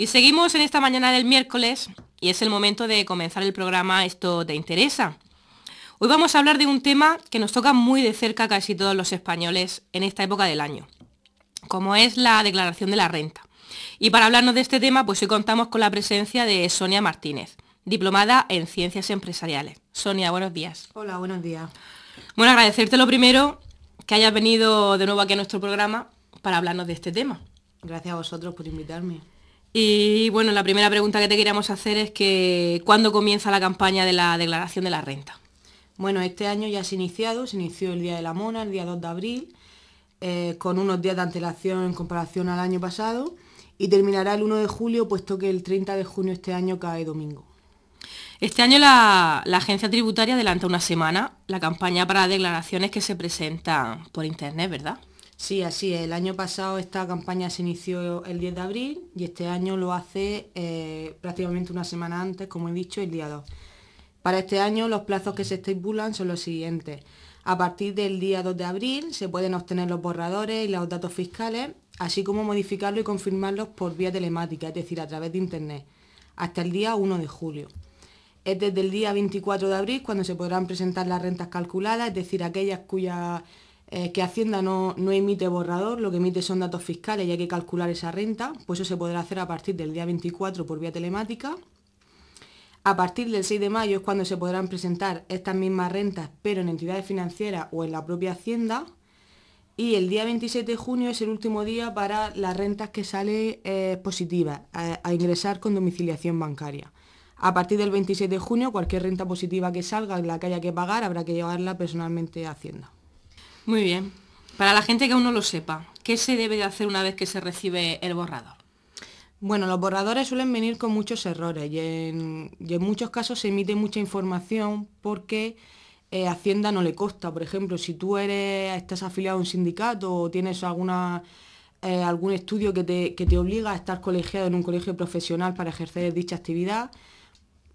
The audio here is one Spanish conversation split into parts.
Y seguimos en esta mañana del miércoles y es el momento de comenzar el programa Esto te interesa. Hoy vamos a hablar de un tema que nos toca muy de cerca casi todos los españoles en esta época del año, como es la declaración de la renta. Y para hablarnos de este tema, pues hoy contamos con la presencia de Sonia Martínez, diplomada en Ciencias Empresariales. Sonia, buenos días. Hola, buenos días. Bueno, agradecerte lo primero que hayas venido de nuevo aquí a nuestro programa para hablarnos de este tema. Gracias a vosotros por invitarme. Y bueno, la primera pregunta que te queríamos hacer es que ¿cuándo comienza la campaña de la declaración de la renta? Bueno, este año ya se ha iniciado, se inició el Día de la Mona, el día 2 de abril, eh, con unos días de antelación en comparación al año pasado, y terminará el 1 de julio, puesto que el 30 de junio este año cae domingo. Este año la, la, agencia tributaria adelanta una semana la campaña para declaraciones que se presentan por internet, ¿verdad? Sí, así es. El año pasado esta campaña se inició el 10 de abril y este año lo hace eh, prácticamente una semana antes, como he dicho, el día 2. Para este año los plazos que se estipulan son los siguientes. A partir del día 2 de abril se pueden obtener los borradores y los datos fiscales, así como modificarlos y confirmarlos por vía telemática, es decir, a través de Internet, hasta el día 1 de julio. Es desde el día 24 de abril cuando se podrán presentar las rentas calculadas, es decir, aquellas cuyas eh, que Hacienda no, emite borrador, lo que emite son datos fiscales y hay que calcular esa renta, pues eso se podrá hacer a partir del día 24 por vía telemática. A partir del 6 de mayo es cuando se podrán presentar estas mismas rentas, pero en entidades financieras o en la propia Hacienda. Y el día 27 de junio es el último día para las rentas que salen eh, positivas, a, a ingresar con domiciliación bancaria. A partir del 27 de junio, cualquier renta positiva que salga, la que haya que pagar, habrá que llevarla personalmente a Hacienda. Muy bien. Para la gente que aún no lo sepa, ¿qué se debe de hacer una vez que se recibe el borrador? Bueno, los borradores suelen venir con muchos errores y en, muchos casos se emite mucha información porque eh, Hacienda no le costa Por ejemplo, si tú eres, estás afiliado a un sindicato o tienes alguna, eh, algún estudio que te, que te obliga a estar colegiado en un colegio profesional para ejercer dicha actividad,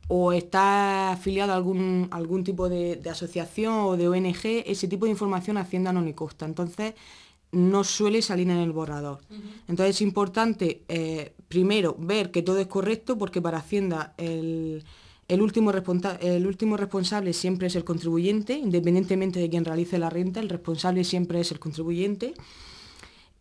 o está afiliado a algún, tipo de, asociación o de ONG, ese tipo de información Hacienda no le consta. Entonces, no suele salir en el borrador. Entonces, es importante, eh, primero, ver que todo es correcto, porque para Hacienda el, el último, el último responsable siempre es el contribuyente, independientemente de quien realice la renta, el responsable siempre es el contribuyente.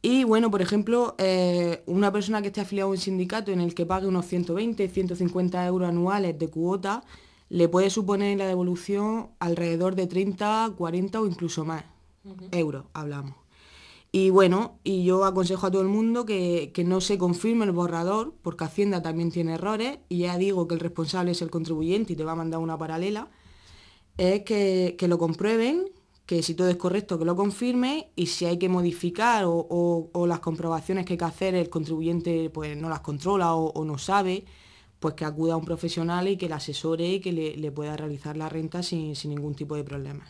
Y bueno, por ejemplo, eh, una persona que esté afiliada a un sindicato en el que pague unos 120, 150 euros anuales de cuota, le puede suponer la devolución alrededor de 30, 40 o incluso más euros, hablamos. Y bueno, y yo aconsejo a todo el mundo que, no se confirme el borrador, porque Hacienda también tiene errores, y ya digo que el responsable es el contribuyente y te va a mandar una paralela, es que, que lo comprueben, que si todo es correcto que lo confirme y si hay que modificar o, las comprobaciones que hay que hacer el contribuyente pues no las controla o, no sabe, pues que acuda a un profesional y que le asesore y que le, pueda realizar la renta sin, sin ningún tipo de problema.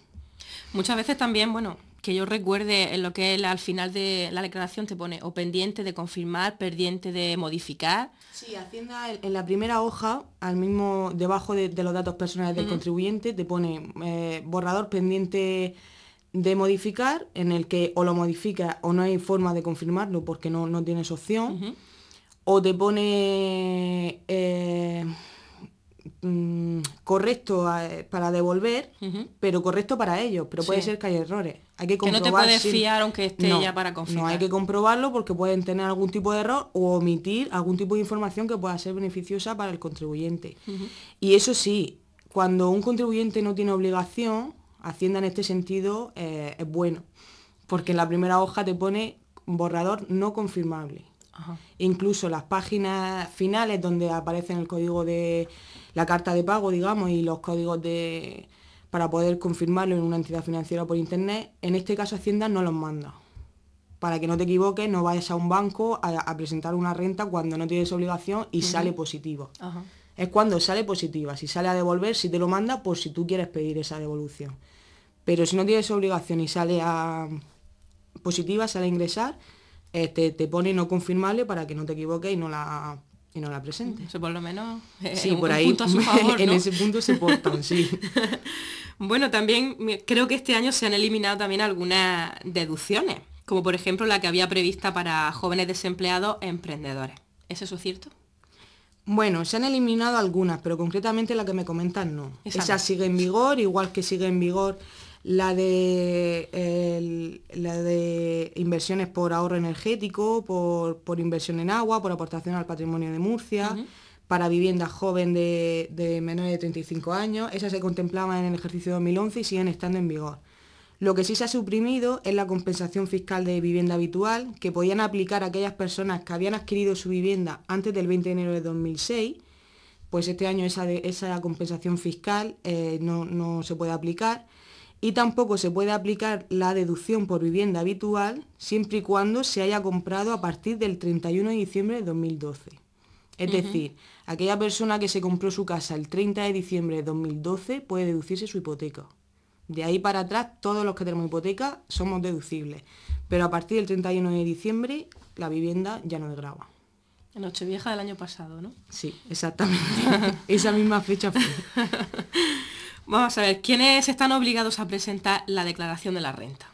Muchas veces también, bueno, que yo recuerde en lo que al final de la declaración te pone o pendiente de confirmar, pendiente de modificar. Sí, Hacienda en la primera hoja, al mismo debajo de, los datos personales del contribuyente, te pone eh, borrador pendiente de modificar, en el que o lo modifica o no hay forma de confirmarlo porque no, no tienes opción, o te pone eh, mm, correcto eh, para devolver, pero correcto para ellos, pero puede ser que haya errores que, no te puedes fiar aunque esté ya para confirmar. No, hay que comprobarlo porque pueden tener algún tipo de error o omitir algún tipo de información que pueda ser beneficiosa para el contribuyente. Y eso sí, cuando un contribuyente no tiene obligación, Hacienda en este sentido eh, es bueno, porque en la primera hoja te pone borrador no confirmable. Incluso las páginas finales donde aparecen el código de la carta de pago, digamos, y los códigos de, para poder confirmarlo en una entidad financiera por internet, en este caso Hacienda no los manda. Para que no te equivoques, no vayas a un banco a, presentar una renta cuando no tienes obligación y sale positivo. Es cuando sale positiva. Si sale a devolver, si te lo manda, por si tú quieres pedir esa devolución. Pero si no tienes obligación y sale a positiva, sale a ingresar, te, este, te pone no confirmable para que no te equivoques y no la y no la presente. por lo menos en ese punto se portan, sí. bueno, también creo que este año se han eliminado también algunas deducciones, como por ejemplo la que había prevista para jóvenes desempleados e emprendedores. ¿Es eso cierto? Bueno, se han eliminado algunas, pero concretamente la que me comentan no. Esa sigue en vigor, igual que sigue en vigor la de, la de inversiones por ahorro energético, por, inversión en agua, por aportación al patrimonio de Murcia, para vivienda joven de, menores de 35 años. esa se contemplaba en el ejercicio 2011 y siguen estando en vigor. Lo que sí se ha suprimido es la compensación fiscal de vivienda habitual que podían aplicar aquellas personas que habían adquirido su vivienda antes del 20 de enero de 2006 pues este año esa, compensación fiscal eh, no, se puede aplicar y tampoco se puede aplicar la deducción por vivienda habitual siempre y cuando se haya comprado a partir del 31 de diciembre de 2012. Es decir, aquella persona que se compró su casa el 30 de diciembre de 2012 puede deducirse su hipoteca. De ahí para atrás, todos los que tenemos hipoteca somos deducibles. Pero a partir del 31 de diciembre, la vivienda ya no grava. Nochevieja del año pasado, ¿no? Sí, exactamente. Esa misma fecha fue. Vamos a ver, ¿quiénes están obligados a presentar la declaración de la renta?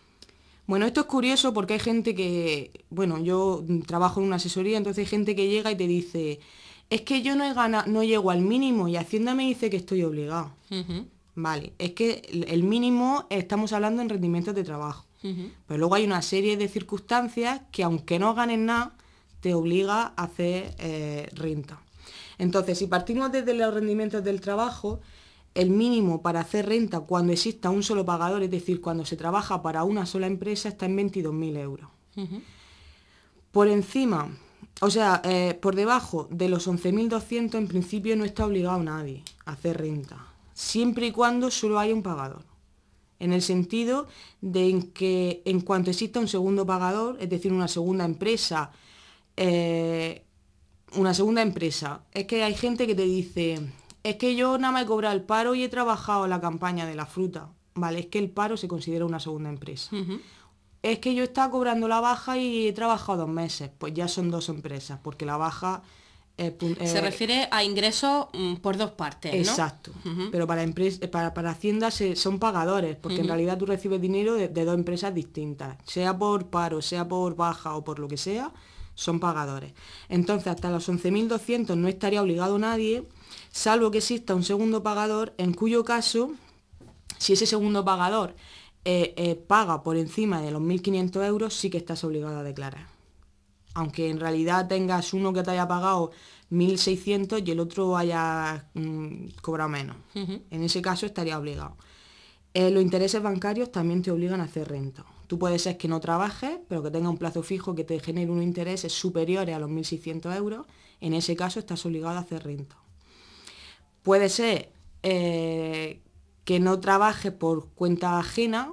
Bueno, esto es curioso porque hay gente que, bueno, yo trabajo en una asesoría, entonces hay gente que llega y te dice, es que yo no he no llego al mínimo y Hacienda me dice que estoy obligado. Vale, es que el mínimo estamos hablando en rendimientos de trabajo. Pero luego hay una serie de circunstancias que aunque no ganes nada, te obliga a hacer eh, renta. Entonces, si partimos desde los rendimientos del trabajo, el mínimo para hacer renta cuando exista un solo pagador, es decir, cuando se trabaja para una sola empresa, está en 22.000 euros. Por encima, o sea, eh, por debajo de los 11.200 en principio no está obligado nadie a hacer renta, siempre y cuando solo haya un pagador. En el sentido de que en cuanto exista un segundo pagador, es decir, una segunda empresa, eh, una segunda empresa, es que hay gente que te dice, es que yo nada más he cobrado el paro y he trabajado la campaña de la fruta. Vale, es que el paro se considera una segunda empresa. Es que yo estaba cobrando la baja y he trabajado dos meses. Pues ya son dos empresas, porque la baja... se eh, refiere a ingresos mm, por dos partes. ¿no? Exacto. Pero para, para, Hacienda son pagadores, porque en realidad tú recibes dinero de, dos empresas distintas, sea por paro, sea por baja o por lo que sea, son pagadores. Entonces, hasta los 11.200 no estaría obligado nadie, salvo que exista un segundo pagador, en cuyo caso, si ese segundo pagador eh, eh, paga por encima de los 1.500 euros, sí que estás obligado a declarar. Aunque en realidad tengas uno que te haya pagado 1.600 y el otro haya mm, cobrado menos. En ese caso estaría obligado. Eh, los intereses bancarios también te obligan a hacer renta. Tú puedes ser que no trabajes, pero que tenga un plazo fijo que te genere un interés superior a los 1.600 euros. En ese caso estás obligado a hacer renta. Puede ser eh, que no trabajes por cuenta ajena,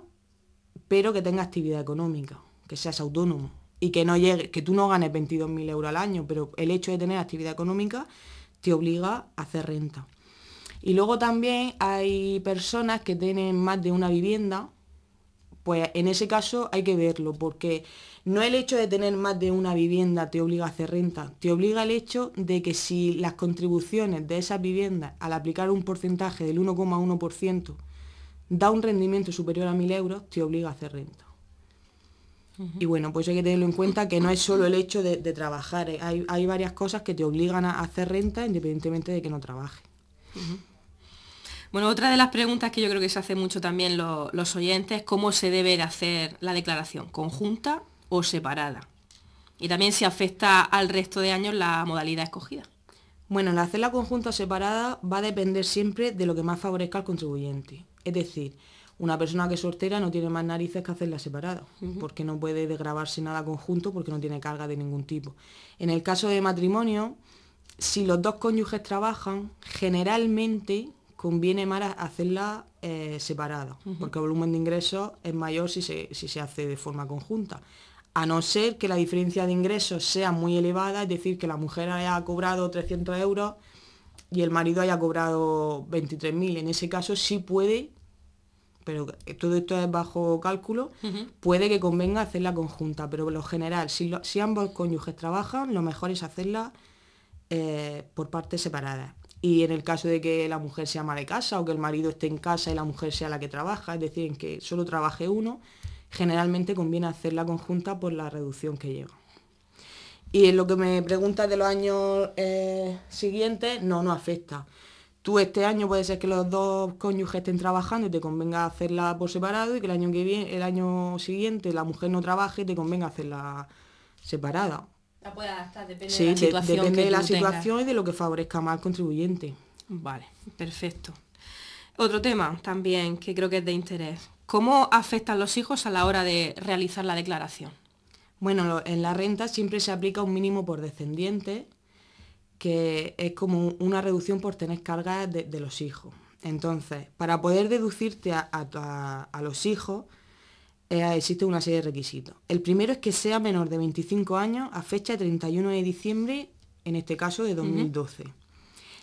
pero que tenga actividad económica, que seas autónomo y que, no llegue, que tú no ganes 22.000 euros al año, pero el hecho de tener actividad económica te obliga a hacer renta. Y luego también hay personas que tienen más de una vivienda pues en ese caso hay que verlo, porque no el hecho de tener más de una vivienda te obliga a hacer renta, te obliga el hecho de que si las contribuciones de esas viviendas, al aplicar un porcentaje del 1,1%, da un rendimiento superior a 1.000 euros, te obliga a hacer renta. Y bueno, pues hay que tenerlo en cuenta que no es solo el hecho de, trabajar, eh, hay, varias cosas que te obligan a hacer renta independientemente de que no trabajes. Bueno, otra de las preguntas que yo creo que se hace mucho también los oyentes, ¿cómo se debe de hacer la declaración? ¿Conjunta o separada? Y también si afecta al resto de años la modalidad escogida. Bueno, hacer hacerla conjunta o separada va a depender siempre de lo que más favorezca al contribuyente. Es decir, una persona que es soltera no tiene más narices que hacerla separada, porque no puede desgrabarse nada conjunto porque no tiene carga de ningún tipo. En el caso de matrimonio, si los dos cónyuges trabajan, generalmente conviene más hacerla eh, separada, porque el volumen de ingresos es mayor si se, hace de forma conjunta. A no ser que la diferencia de ingresos sea muy elevada, es decir, que la mujer haya cobrado 300 euros y el marido haya cobrado 23.000. En ese caso sí puede, pero todo esto es bajo cálculo, puede que convenga hacerla conjunta, pero en lo general, si, si ambos cónyuges trabajan, lo mejor es hacerla eh, por partes separadas y en el caso de que la mujer sea ama de casa o que el marido esté en casa y la mujer sea la que trabaja, es decir, en que solo trabaje uno, generalmente conviene hacerla conjunta por la reducción que lleva. Y en lo que me preguntas de los años eh, siguientes, no, no afecta. Tú este año puede ser que los dos cónyuges estén trabajando y te convenga hacerla por separado y que el año, que viene, el año siguiente la mujer no trabaje y te convenga hacerla separada puede depende de la situación. depende de la situación y de lo que favorezca más al contribuyente. Vale, perfecto. Otro tema también que creo que es de interés. ¿Cómo afectan los hijos a la hora de realizar la declaración? Bueno, en la renta siempre se aplica un mínimo por descendiente, que es como una reducción por tener cargas de, los hijos. Entonces, para poder deducirte a los hijos, eh, existe una serie de requisitos. El primero es que sea menor de 25 años a fecha de 31 de diciembre, en este caso de 2012,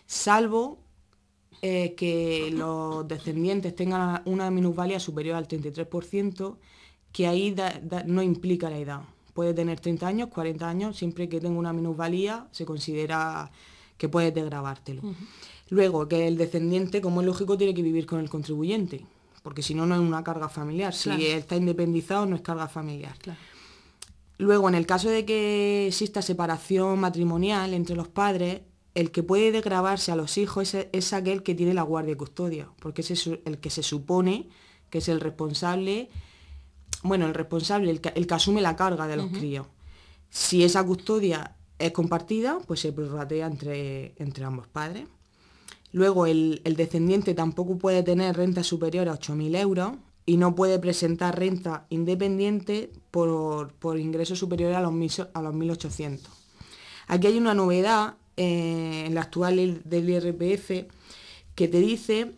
salvo eh, que los descendientes tengan una minusvalía superior al 33%, que ahí no implica la edad. Puede tener 30 años, 40 años, siempre que tenga una minusvalía se considera que puedes degravártelo. Luego, que el descendiente, como es lógico, tiene que vivir con el contribuyente porque si no, no es una carga familiar. Si está independizado, no es carga familiar. Luego, en el caso de que exista separación matrimonial entre los padres, el que puede degravarse a los hijos es, aquel que tiene la guardia y custodia, porque es el que se supone que es el responsable, bueno, el responsable, el que, asume la carga de los críos. Si esa custodia es compartida, pues se prorratea entre, entre ambos padres. Luego, el, descendiente tampoco puede tener renta superior a 8.000 euros y no puede presentar renta independiente por, ingresos superiores superior a los, a los 1.800. Aquí hay una novedad eh, en la actual del IRPF que te dice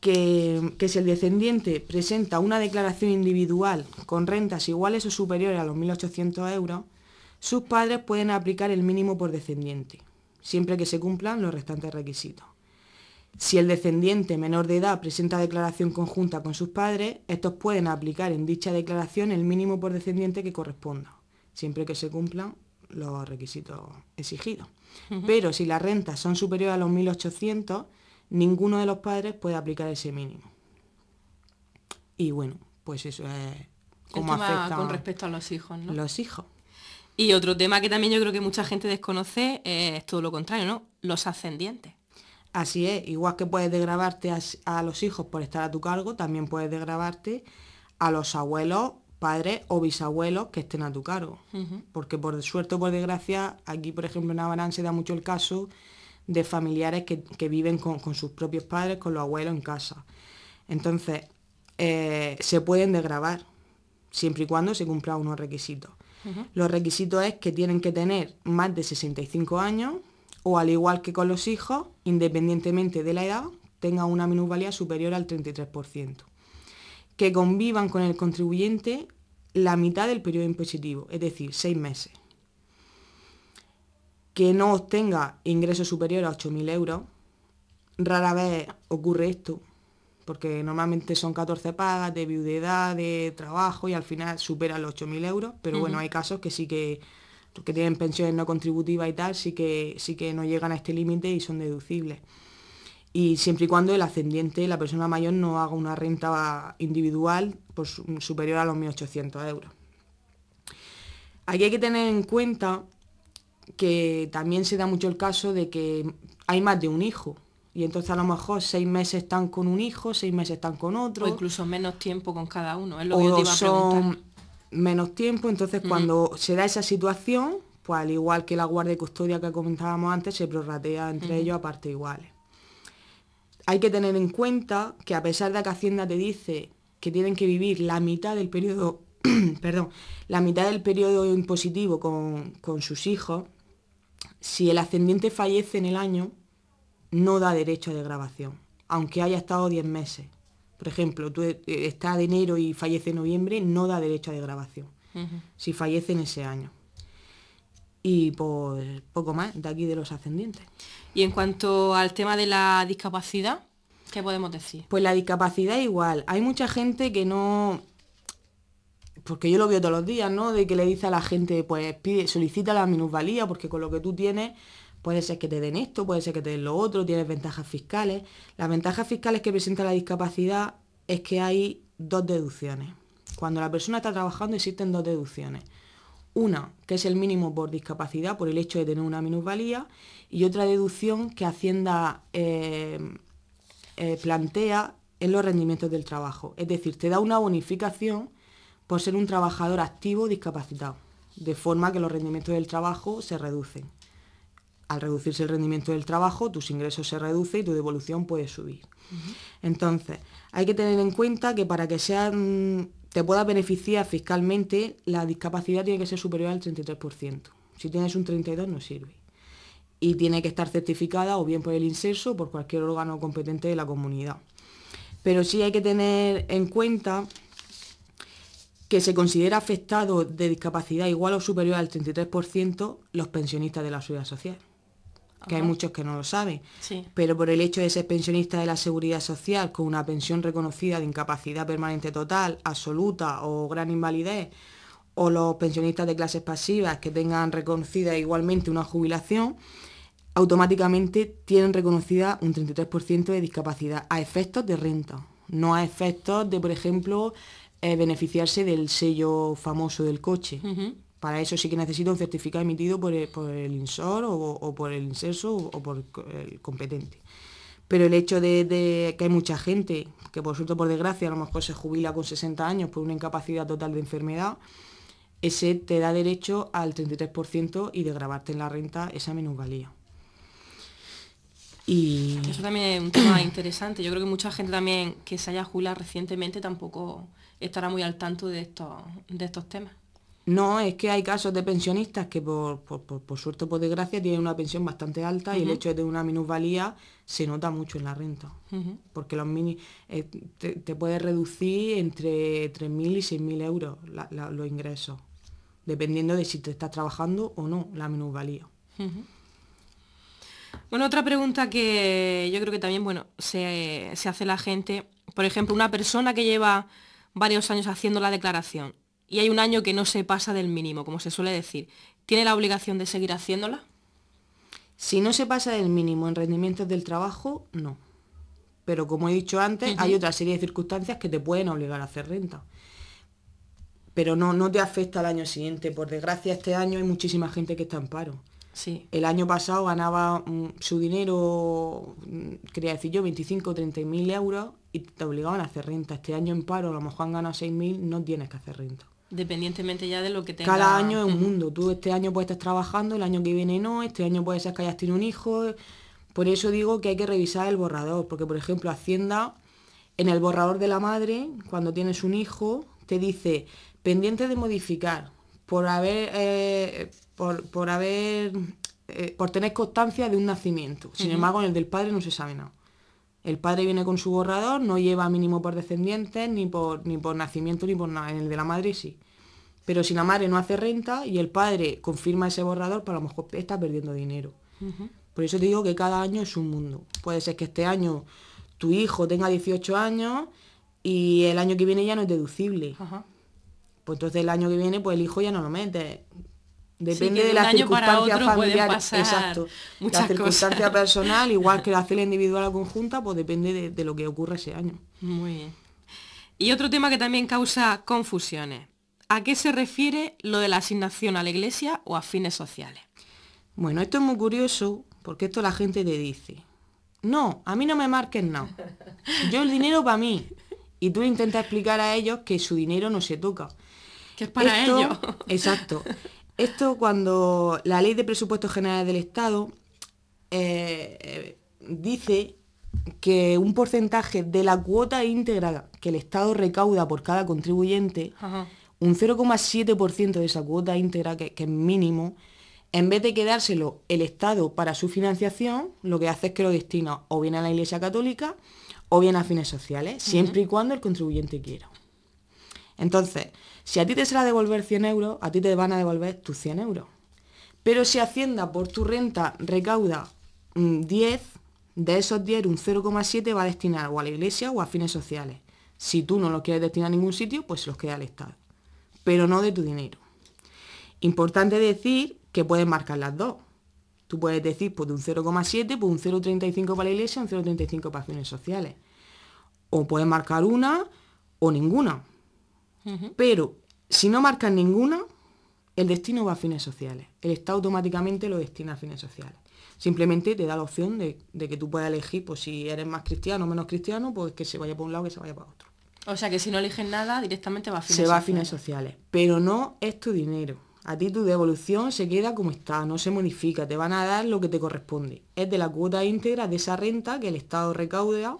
que, que, si el descendiente presenta una declaración individual con rentas iguales o superiores a los 1.800 euros, sus padres pueden aplicar el mínimo por descendiente, siempre que se cumplan los restantes requisitos. Si el descendiente menor de edad presenta declaración conjunta con sus padres, estos pueden aplicar en dicha declaración el mínimo por descendiente que corresponda, siempre que se cumplan los requisitos exigidos. Pero si las rentas son superiores a los 1.800, ninguno de los padres puede aplicar ese mínimo. Y bueno, pues eso es como afecta con respecto a los hijos, ¿no? Los hijos. Y otro tema que también yo creo que mucha gente desconoce es todo lo contrario, ¿no? Los ascendientes. Así es, igual que puedes degravarte a, los hijos por estar a tu cargo, también puedes degravarte a los abuelos, padres o bisabuelos que estén a tu cargo. Porque por suerte o por desgracia, aquí por ejemplo en Abarán se da mucho el caso de familiares que, viven con, sus propios padres, con los abuelos en casa. Entonces, eh, se pueden degravar siempre y cuando se cumplan unos requisitos. Los requisitos es que tienen que tener más de 65 años, o al igual que con los hijos, independientemente de la edad, tenga una minusvalía superior al 33%. Que convivan con el contribuyente la mitad del periodo impositivo, es decir, seis meses. Que no obtenga ingresos superiores a 8.000 euros. Rara vez ocurre esto, porque normalmente son 14 pagas de viudedad, de trabajo y al final superan los 8.000 euros, pero bueno, hay casos que sí que que tienen pensiones no contributivas y tal, sí que, sí que no llegan a este límite y son deducibles. Y siempre y cuando el ascendiente, la persona mayor, no haga una renta individual pues, superior a los 1.800 euros. Aquí hay que tener en cuenta que también se da mucho el caso de que hay más de un hijo. Y entonces a lo mejor seis meses están con un hijo, seis meses están con otro. O incluso menos tiempo con cada uno, es lo que te iba a preguntar menos tiempo, entonces cuando se da esa situación, pues al igual que la guardia y custodia que comentábamos antes, se prorratea entre ellos a partes iguales. Hay que tener en cuenta que a pesar de que Hacienda te dice que tienen que vivir la mitad del periodo, perdón, la mitad del periodo impositivo con, con sus hijos, si el ascendiente fallece en el año, no da derecho a desgrabación, aunque haya estado 10 meses. Por ejemplo, tú eh, estás de enero y fallece en noviembre, no da derecho a grabación, si fallece en ese año. Y por poco más de aquí de los ascendientes. Y en cuanto al tema de la discapacidad, ¿qué podemos decir? Pues la discapacidad igual. Hay mucha gente que no, porque yo lo veo todos los días, ¿no? De que le dice a la gente, pues pide, solicita la minusvalía, porque con lo que tú tienes Puede ser que te den esto, puede ser que te den lo otro, tienes ventajas fiscales. Las ventajas fiscales que presenta la discapacidad es que hay dos deducciones. Cuando la persona está trabajando existen dos deducciones. Una, que es el mínimo por discapacidad, por el hecho de tener una minusvalía, y otra deducción que Hacienda eh, eh, plantea en los rendimientos del trabajo. Es decir, te da una bonificación por ser un trabajador activo discapacitado, de forma que los rendimientos del trabajo se reducen al reducirse el rendimiento del trabajo, tus ingresos se reducen y tu devolución puede subir. Entonces, hay que tener en cuenta que para que mm, te pueda beneficiar fiscalmente, la discapacidad tiene que ser superior al 33%. Si tienes un 32% no sirve. Y tiene que estar certificada o bien por el inserso o por cualquier órgano competente de la comunidad. Pero sí hay que tener en cuenta que se considera afectado de discapacidad igual o superior al 33% los pensionistas de la seguridad social que hay muchos que no lo saben, pero por el hecho de ser pensionista de la seguridad social con una pensión reconocida de incapacidad permanente total, absoluta o gran invalidez, o los pensionistas de clases pasivas que tengan reconocida igualmente una jubilación, automáticamente tienen reconocida un 33% de discapacidad a efectos de renta, no a efectos de, por ejemplo, eh, beneficiarse del sello famoso del coche. Para eso sí que necesito un certificado emitido por el, INSOR o, por el INSERSO o, por el competente. Pero el hecho de, que hay mucha gente que por suerte, por desgracia, a lo mejor se jubila con 60 años por una incapacidad total de enfermedad, ese te da derecho al 33% y de grabarte en la renta esa minusvalía. Y... Eso también es un tema interesante. Yo creo que mucha gente también que se haya jubilado recientemente tampoco estará muy al tanto de estos, de estos temas. No, es que hay casos de pensionistas que por, suerte o por desgracia tienen una pensión bastante alta y el hecho de tener una minusvalía se nota mucho en la renta. Porque los mini, eh, te, puede reducir entre 3.000 y 6.000 euros los ingresos, dependiendo de si te estás trabajando o no la minusvalía. Bueno, otra pregunta que yo creo que también bueno, se, se hace la gente, por ejemplo, una persona que lleva varios años haciendo la declaración y hay un año que no se pasa del mínimo, como se suele decir, ¿tiene la obligación de seguir haciéndola? Si no se pasa del mínimo en rendimientos del trabajo, no. Pero como he dicho antes, hay otra serie de circunstancias que te pueden obligar a hacer renta. Pero no, no te afecta al año siguiente. Por desgracia, este año hay muchísima gente que está en paro. Sí. El año pasado ganaba mm, su dinero, mm, quería decir yo, 25 o 30 mil euros y te obligaban a hacer renta. Este año en paro, a lo mejor han ganado 6 mil, no tienes que hacer renta. Dependientemente ya de lo que tengas. Cada año es un mundo. Tú este año puedes estar trabajando, el año que viene no, este año puede ser que hayas tenido un hijo. Por eso digo que hay que revisar el borrador, porque por ejemplo Hacienda, en el borrador de la madre, cuando tienes un hijo, te dice, pendiente de modificar, por haber, eh, por, haber, eh, por tener constancia de un nacimiento. Sin embargo, en el del padre no se sabe nada. El padre viene con su borrador, no lleva mínimo por descendientes, ni por, ni por nacimiento, ni por nada. En el de la madre sí. Pero si la madre no hace renta y el padre confirma ese borrador, para pues lo mejor está perdiendo dinero. Por eso te digo que cada año es un mundo. Puede ser que este año tu hijo tenga 18 años y el año que viene ya no es deducible. Pues entonces el año que viene, pues el hijo ya no lo mete. Depende sí, de, de la circunstancia familiar, exacto. La circunstancia personal, igual que la célula individual o conjunta, pues depende de, lo que ocurra ese año. Muy bien. Y otro tema que también causa confusiones. ¿A qué se refiere lo de la asignación a la iglesia o a fines sociales? Bueno, esto es muy curioso porque esto la gente te dice, no, a mí no me marquen No. Yo el dinero para mí. Y tú intentas explicar a ellos que su dinero no se toca. Que es para ellos. Exacto. Esto cuando la ley de presupuestos generales del Estado eh, eh, dice que un porcentaje de la cuota íntegra que el Estado recauda por cada contribuyente, un 0,7% de esa cuota íntegra, que, es mínimo, en vez de quedárselo el Estado para su financiación, lo que hace es que lo destina o bien a la Iglesia Católica o bien a fines sociales, siempre y cuando el contribuyente quiera. Entonces, si a ti te será devolver 100 euros, a ti te van a devolver tus 100 euros. Pero si Hacienda por tu renta recauda 10, mm, de esos 10, un 0,7 va a destinar o a la iglesia o a fines sociales. Si tú no los quieres destinar a ningún sitio, pues se los queda al Estado. Pero no de tu dinero. Importante decir que puedes marcar las dos. Tú puedes decir, pues de un 0,7, pues un 0,35 para la iglesia, un 0,35 para fines sociales. O puedes marcar una o ninguna. Pero si no marcas ninguna, el destino va a fines sociales. El Estado automáticamente lo destina a fines sociales. Simplemente te da la opción de, que tú puedas elegir, pues si eres más cristiano o menos cristiano, pues que se vaya por un lado que se vaya para otro. O sea que si no eliges nada, directamente va a fines sociales. Se va a fines sociales. Pero no es tu dinero. A ti tu devolución se queda como está, no se modifica, te van a dar lo que te corresponde. Es de la cuota íntegra de esa renta que el Estado recauda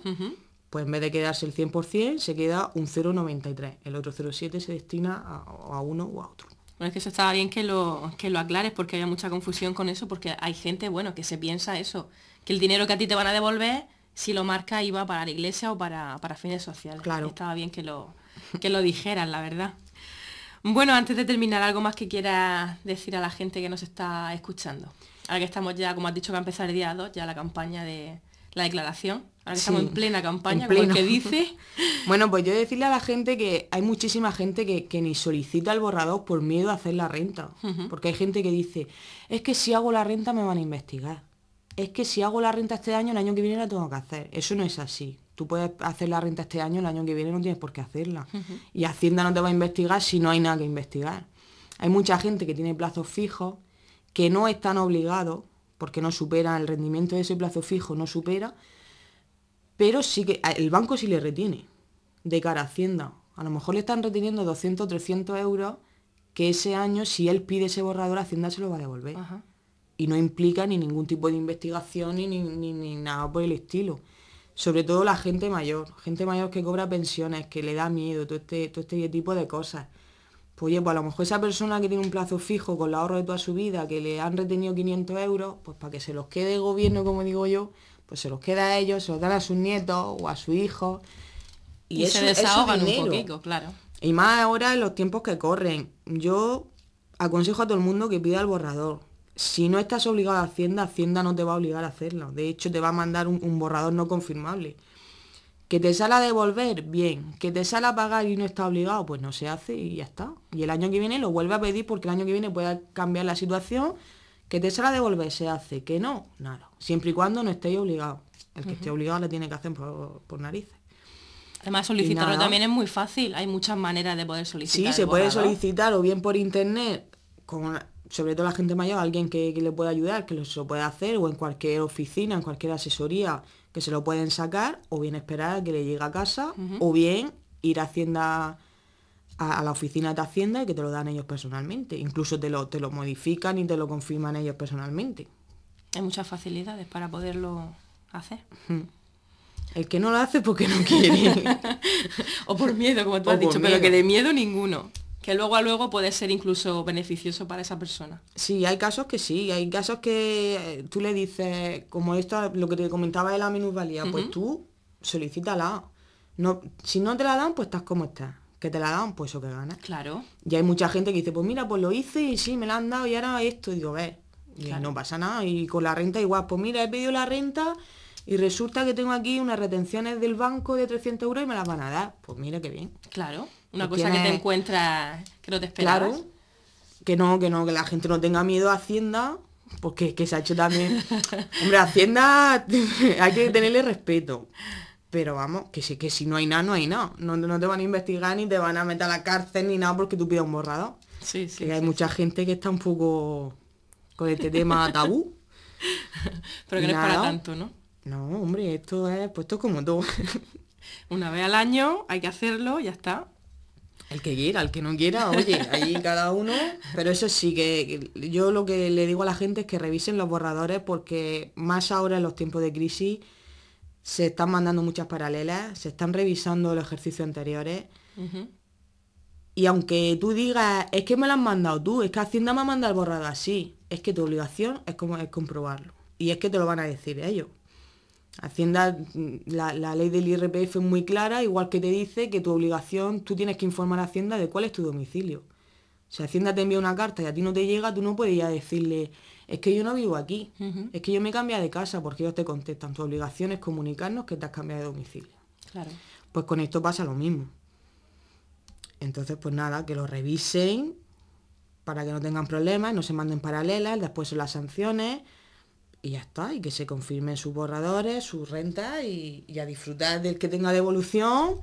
pues en vez de quedarse el 100%, se queda un 0,93. El otro 0,7 se destina a, uno o a otro. Bueno, es que eso estaba bien que lo, lo aclares porque había mucha confusión con eso, porque hay gente, bueno, que se piensa eso, que el dinero que a ti te van a devolver, si lo marca, iba para la iglesia o para, fines sociales. Claro. Estaba bien que lo, que lo la verdad. Bueno, antes de terminar, algo más que quiera decir a la gente que nos está escuchando. Ahora que estamos ya, como has dicho, que ha empezado el día 2, ya la campaña de la declaración estamos en plena campaña, que dice. bueno, pues yo decirle a la gente que hay muchísima gente que, ni solicita el borrador por miedo a hacer la renta. Porque hay gente que dice, es que si hago la renta me van a investigar. Es que si hago la renta este año, el año que viene la tengo que hacer. Eso no es así. Tú puedes hacer la renta este año, el año que viene no tienes por qué hacerla. Y Hacienda no te va a investigar si no hay nada que investigar. Hay mucha gente que tiene plazos fijos, que no están obligados, porque no superan el rendimiento de ese plazo fijo, no supera, pero sí que el banco sí le retiene de cara a Hacienda. A lo mejor le están reteniendo 200, 300 euros que ese año, si él pide ese borrador, Hacienda se lo va a devolver. Y no implica ni ningún tipo de investigación ni, ni, nada por el estilo. Sobre todo la gente mayor, gente mayor que cobra pensiones, que le da miedo, todo este, todo este tipo de cosas. Pues oye, pues a lo mejor esa persona que tiene un plazo fijo con el ahorro de toda su vida, que le han retenido 500 euros, pues para que se los quede el gobierno, como digo yo, pues se los queda a ellos, se los dan a sus nietos o a su hijo. Y, se desahogan un poquito, claro. Y más ahora en los tiempos que corren. Yo aconsejo a todo el mundo que pida el borrador. Si no estás obligado a Hacienda, Hacienda no te va a obligar a hacerlo. De hecho, te va a mandar un, borrador no confirmable. Que te sale a devolver, bien. Que te sale a pagar y no está obligado, pues no se hace y ya está. Y el año que viene lo vuelve a pedir porque el año que viene pueda cambiar la situación ¿Que te la devolver? Se hace. ¿Que no? Nada. Siempre y cuando no estéis obligados. El que esté obligado le tiene que hacer por, narices. Además, solicitarlo también es muy fácil. Hay muchas maneras de poder solicitar. Sí, se puede solicitar o bien por internet, con, sobre todo la gente mayor, alguien que, le pueda ayudar, que lo, se lo pueda hacer, o en cualquier oficina, en cualquier asesoría, que se lo pueden sacar, o bien esperar a que le llegue a casa, o bien ir a Hacienda a, la oficina de Hacienda y que te lo dan ellos personalmente. Incluso te lo, te lo modifican y te lo confirman ellos personalmente. Hay muchas facilidades para poderlo hacer. El que no lo hace porque no quiere. o por miedo, como tú has dicho, pero que de miedo ninguno. Que luego a luego puede ser incluso beneficioso para esa persona. Sí, hay casos que sí, hay casos que eh, tú le dices, como esto, lo que te comentaba de la minusvalía, pues tú solicítala. No, si no te la dan, pues estás como estás que te la dan, pues eso que ganas. Claro. Y hay mucha gente que dice, pues mira, pues lo hice y sí, me la han dado y ahora esto. Y digo, ver, y no pasa nada. Y con la renta igual, pues mira, he pedido la renta y resulta que tengo aquí unas retenciones del banco de 300 euros y me las van a dar. Pues mira qué bien. Claro, una cosa que te encuentras que no te esperabas. Claro, que no, que no, que la gente no tenga miedo a Hacienda, porque pues que se ha hecho también... Hombre, Hacienda hay que tenerle respeto. Pero vamos, que que si no hay nada, no hay nada. No, te van a investigar ni te van a meter a la cárcel ni nada porque tú pidas un borrador. Sí, sí. Que hay mucha gente que está un poco con este tema tabú. Pero que no es para tanto, ¿no? No, hombre, esto es puesto como todo. Una vez al año hay que hacerlo, ya está. El que quiera, el que no quiera, oye, ahí cada uno. Pero eso sí, que yo lo que le digo a la gente es que revisen los borradores porque más ahora en los tiempos de crisis se están mandando muchas paralelas, se están revisando los ejercicios anteriores. Y aunque tú digas, es que me lo han mandado tú, es que Hacienda me ha mandado el borrado así, es que tu obligación es, como, es comprobarlo. Y es que te lo van a decir ellos. Hacienda, mm, la, la, ley del IRPF es muy clara, igual que te dice que tu obligación, tú tienes que informar a Hacienda de cuál es tu domicilio. Si Hacienda te envía una carta y a ti no te llega, tú no puedes ya decirle, es que yo no vivo aquí, es que yo me cambia de casa porque ellos te contestan, tu obligación es comunicarnos que te has cambiado de domicilio. Claro. Pues con esto pasa lo mismo. Entonces, pues nada, que lo revisen para que no tengan problemas, no se manden paralelas, después son las sanciones y ya está, y que se confirmen sus borradores, sus rentas y, y a disfrutar del que tenga devolución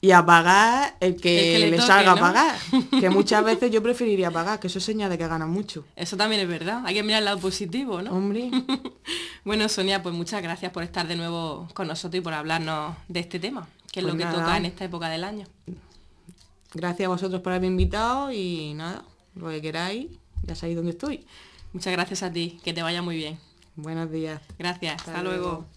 y a pagar el que, le, salga a pagar. Que muchas veces yo preferiría pagar, que eso es señal de que gana mucho. Eso también es verdad. Hay que mirar el lado positivo, ¿no? Hombre. bueno, Sonia, pues muchas gracias por estar de nuevo con nosotros y por hablarnos de este tema, que es lo pues que toca en esta época del año. Gracias a vosotros por haberme invitado y nada, lo que queráis, ya sabéis dónde estoy. Muchas gracias a ti, que te vaya muy bien. Buenos días. Gracias, hasta, luego.